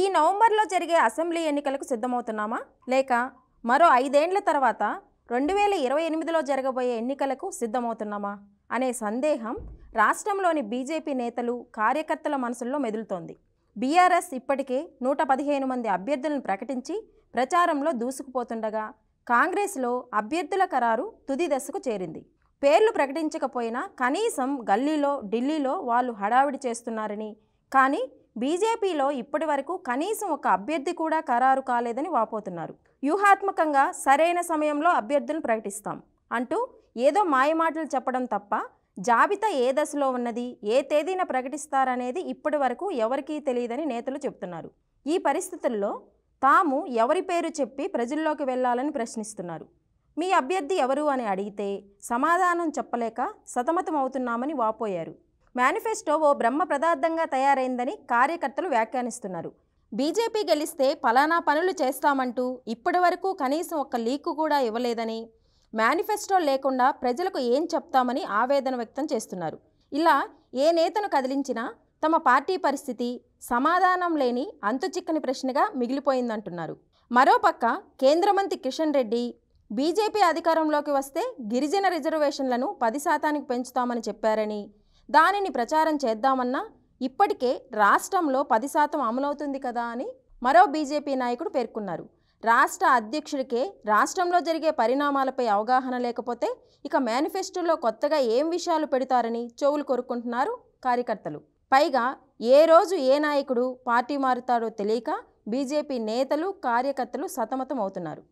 ఈ నవంబర్లో జరిగే అసెంబ్లీ ఎన్నికలకు సిద్ధమవుతున్నామా లేక మరో ఐదేండ్ల తర్వాత రెండు వేల ఇరవై ఎనిమిదిలో జరగబోయే ఎన్నికలకు సిద్ధమవుతున్నామా అనే సందేహం రాష్ట్రంలోని బీజేపీ నేతలు కార్యకర్తల మనసుల్లో మెదులుతోంది బీఆర్ఎస్ ఇప్పటికే నూట పదిహేను మంది అభ్యర్థులను ప్రకటించి ప్రచారంలో దూసుకుపోతుండగా కాంగ్రెస్లో అభ్యర్థుల ఖరారు తుది దశకు చేరింది పేర్లు ప్రకటించకపోయినా కనీసం గల్లీలో ఢిల్లీలో వాళ్ళు హడావిడి చేస్తున్నారని కానీ బీజేపీలో ఇప్పటి వరకు కనీసం ఒక అభ్యర్థి కూడా ఖరారు కాలేదని వాపోతున్నారు వ్యూహాత్మకంగా సరైన సమయంలో అభ్యర్థులను ప్రకటిస్తాం అంటూ ఏదో మాయమాటలు చెప్పడం తప్ప జాబితా ఏ దశలో ఉన్నది ఏ తేదీన ప్రకటిస్తారనేది ఇప్పటి వరకు ఎవరికీ తెలియదని నేతలు చెబుతున్నారు ఈ పరిస్థితుల్లో తాము ఎవరి పేరు చెప్పి ప్రజల్లోకి వెళ్ళాలని ప్రశ్నిస్తున్నారు మీ అభ్యర్థి ఎవరు అని అడిగితే సమాధానం చెప్పలేక సతమతమవుతున్నామని వాపోయారు మేనిఫెస్టో ఓ బ్రహ్మ పదార్థంగా తయారైందని కార్యకర్తలు వ్యాఖ్యానిస్తున్నారు బీజేపీ గెలిస్తే పలానా పనులు చేస్తామంటూ ఇప్పటి వరకు కనీసం ఒక్క లీకు కూడా ఇవ్వలేదని మేనిఫెస్టో లేకుండా ప్రజలకు ఏం చెప్తామని ఆవేదన వ్యక్తం చేస్తున్నారు ఇలా ఏ నేతను కదిలించినా తమ పార్టీ పరిస్థితి సమాధానం లేని అంతుచిక్కని ప్రశ్నగా మిగిలిపోయిందంటున్నారు మరోపక్క కేంద్ర మంత్రి కిషన్ రెడ్డి బీజేపీ అధికారంలోకి వస్తే గిరిజన రిజర్వేషన్లను పది శాతానికి పెంచుతామని చెప్పారని దానిని ప్రచారం చేద్దామన్నా ఇప్పటికే రాష్ట్రంలో పది శాతం అమలవుతుంది కదా అని మరో బీజేపీ నాయకుడు పేర్కొన్నారు రాష్ట్ర అధ్యక్షుడికే రాష్ట్రంలో జరిగే పరిణామాలపై అవగాహన లేకపోతే ఇక మేనిఫెస్టోలో కొత్తగా ఏం విషయాలు పెడతారని చెవులు కొరుక్కుంటున్నారు కార్యకర్తలు పైగా ఏ రోజు ఏ నాయకుడు పార్టీ మారుతాడో తెలియక బీజేపీ నేతలు కార్యకర్తలు సతమతం అవుతున్నారు